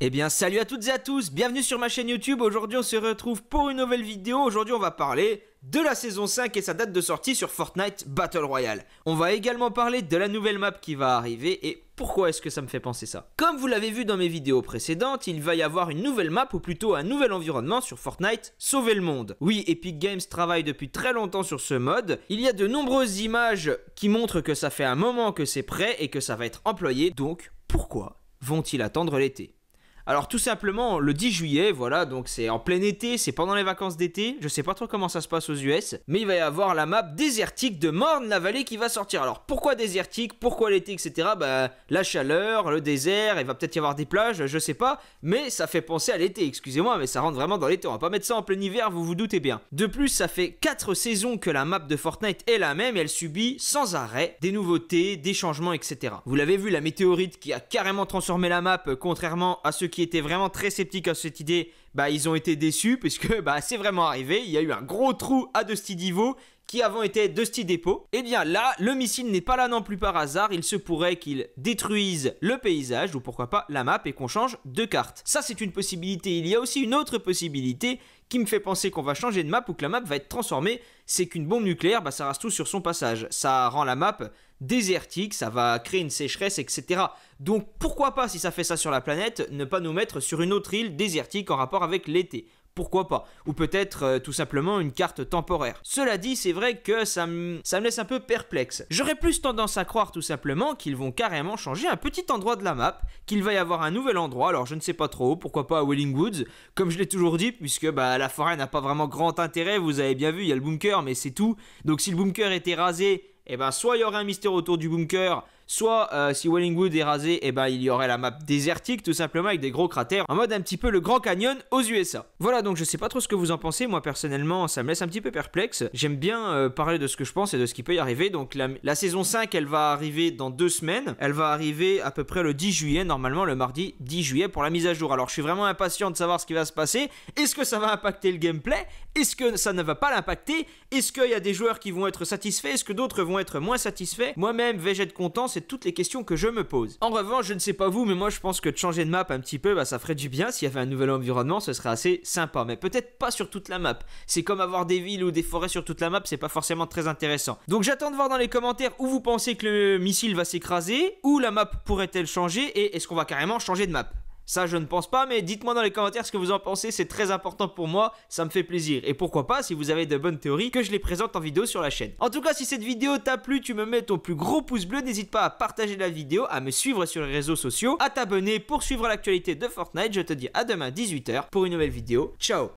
Eh bien salut à toutes et à tous, bienvenue sur ma chaîne YouTube, aujourd'hui on se retrouve pour une nouvelle vidéo, aujourd'hui on va parler de la saison 5 et sa date de sortie sur Fortnite Battle Royale. On va également parler de la nouvelle map qui va arriver et pourquoi est-ce que ça me fait penser ça Comme vous l'avez vu dans mes vidéos précédentes, il va y avoir une nouvelle map ou plutôt un nouvel environnement sur Fortnite, Sauver le monde. Oui, Epic Games travaille depuis très longtemps sur ce mode. Il y a de nombreuses images qui montrent que ça fait un moment que c'est prêt et que ça va être employé, donc pourquoi vont-ils attendre l'été alors tout simplement, le 10 juillet, voilà, donc c'est en plein été, c'est pendant les vacances d'été, je sais pas trop comment ça se passe aux US, mais il va y avoir la map désertique de Morne-la-Vallée qui va sortir. Alors pourquoi désertique, pourquoi l'été, etc. Bah la chaleur, le désert, il va peut-être y avoir des plages, je sais pas, mais ça fait penser à l'été, excusez-moi, mais ça rentre vraiment dans l'été, on va pas mettre ça en plein hiver, vous vous doutez bien. De plus, ça fait 4 saisons que la map de Fortnite est la même et elle subit sans arrêt des nouveautés, des changements, etc. Vous l'avez vu, la météorite qui a carrément transformé la map, euh, contrairement à ce qui était vraiment très sceptique à cette idée bah, ils ont été déçus puisque bah, c'est vraiment arrivé. Il y a eu un gros trou à Dusty Divo qui avant était Dusty Depot. Et eh bien là, le missile n'est pas là non plus par hasard. Il se pourrait qu'il détruise le paysage ou pourquoi pas la map et qu'on change de carte. Ça, c'est une possibilité. Il y a aussi une autre possibilité qui me fait penser qu'on va changer de map ou que la map va être transformée, c'est qu'une bombe nucléaire, bah, ça rase tout sur son passage. Ça rend la map désertique, ça va créer une sécheresse, etc. Donc pourquoi pas, si ça fait ça sur la planète, ne pas nous mettre sur une autre île désertique en rapport avec l'été pourquoi pas Ou peut-être euh, tout simplement une carte temporaire. Cela dit, c'est vrai que ça me, laisse un peu perplexe. J'aurais plus tendance à croire tout simplement qu'ils vont carrément changer un petit endroit de la map, qu'il va y avoir un nouvel endroit, alors je ne sais pas trop, pourquoi pas à Wellingwoods, comme je l'ai toujours dit, puisque bah, la forêt n'a pas vraiment grand intérêt, vous avez bien vu, il y a le bunker, mais c'est tout. Donc si le bunker était rasé, eh ben, soit il y aurait un mystère autour du bunker, Soit euh, si Wellingwood est rasé, et eh ben il y aurait la map désertique tout simplement avec des gros cratères, en mode un petit peu le Grand Canyon aux USA. Voilà donc je sais pas trop ce que vous en pensez, moi personnellement ça me laisse un petit peu perplexe. J'aime bien euh, parler de ce que je pense et de ce qui peut y arriver. Donc la, saison 5 elle va arriver dans deux semaines, elle va arriver à peu près le 10 juillet, normalement le mardi 10 juillet pour la mise à jour. Alors je suis vraiment impatient de savoir ce qui va se passer. Est-ce que ça va impacter le gameplay Est-ce que ça ne va pas l'impacter Est-ce qu'il y a des joueurs qui vont être satisfaits Est-ce que d'autres vont être moins satisfaits Moi-même vais-je être content c'est toutes les questions que je me pose. En revanche, je ne sais pas vous, mais moi je pense que de changer de map un petit peu, bah, ça ferait du bien. S'il y avait un nouvel environnement, ce serait assez sympa, mais peut-être pas sur toute la map. C'est comme avoir des villes ou des forêts sur toute la map, c'est pas forcément très intéressant. Donc j'attends de voir dans les commentaires où vous pensez que le missile va s'écraser, où la map pourrait-elle changer et est-ce qu'on va carrément changer de map. Ça, je ne pense pas, mais dites-moi dans les commentaires ce que vous en pensez, c'est très important pour moi, ça me fait plaisir. Et pourquoi pas, si vous avez de bonnes théories, que je les présente en vidéo sur la chaîne. En tout cas, si cette vidéo t'a plu, tu me mets ton plus gros pouce bleu, n'hésite pas à partager la vidéo, à me suivre sur les réseaux sociaux, à t'abonner pour suivre l'actualité de Fortnite. Je te dis à demain 18h pour une nouvelle vidéo. Ciao